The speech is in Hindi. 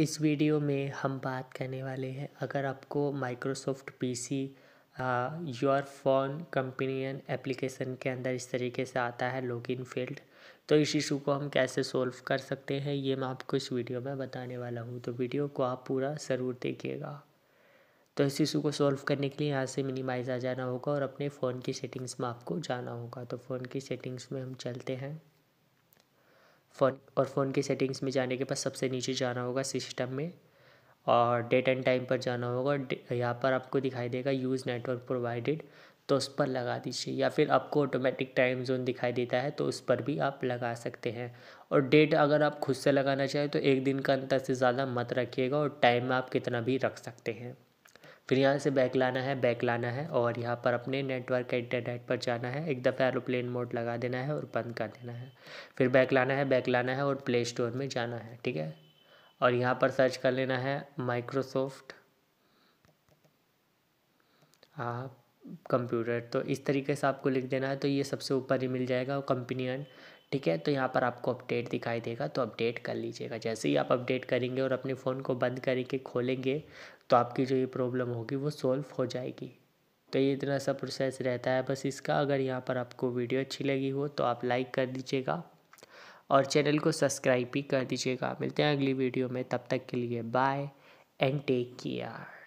इस वीडियो में हम बात करने वाले हैं अगर आपको Microsoft PC Your Phone Companion application के अंदर इस तरीके से आता है लॉगिन फील्ड तो इस इशू को हम कैसे सॉल्व कर सकते हैं ये मैं आपको इस वीडियो में बताने वाला हूँ तो वीडियो को आप पूरा ज़रूर देखिएगा तो इस इशू को सॉल्व करने के लिए यहाँ से मिनिमाइज आ जाना होगा और अपने फ़ोन की सेटिंग्स में आपको जाना होगा तो फ़ोन की सेटिंग्स में हम चलते हैं फ़ोन और फ़ोन की सेटिंग्स में जाने के बाद सबसे नीचे जाना होगा सिस्टम में और डेट एंड टाइम पर जाना होगा यहाँ पर आपको दिखाई देगा यूज़ नेटवर्क प्रोवाइडेड तो उस पर लगा दीजिए या फिर आपको ऑटोमेटिक टाइम जोन दिखाई देता है तो उस पर भी आप लगा सकते हैं और डेट अगर आप खुद से लगाना चाहें तो एक दिन का अंतर से ज़्यादा मत रखिएगा और टाइम आप कितना भी रख सकते हैं फिर यहाँ से बैक लाना है बैक लाना है और यहाँ पर अपने नेटवर्क इंटरनेट पर जाना है एक दफ़ा एरोप्लेन मोड लगा देना है और बंद कर देना है फिर बैक लाना है बैक लाना है और प्ले स्टोर में जाना है ठीक है और यहाँ पर सर्च कर लेना है माइक्रोसॉफ्ट कंप्यूटर तो इस तरीके से आपको लिख देना है तो ये सबसे ऊपर ही मिल जाएगा और कंपनियन ठीक है तो यहाँ पर आपको अपडेट दिखाई देगा तो अपडेट कर लीजिएगा जैसे ही आप अपडेट करेंगे और अपने फ़ोन को बंद करेंगे खोलेंगे तो आपकी जो ये प्रॉब्लम होगी वो सॉल्व हो जाएगी तो ये इतना सा प्रोसेस रहता है बस इसका अगर यहाँ पर आपको वीडियो अच्छी लगी हो तो आप लाइक कर दीजिएगा और चैनल को सब्सक्राइब भी कर दीजिएगा मिलते हैं अगली वीडियो में तब तक के लिए बाय एंड टेक केयर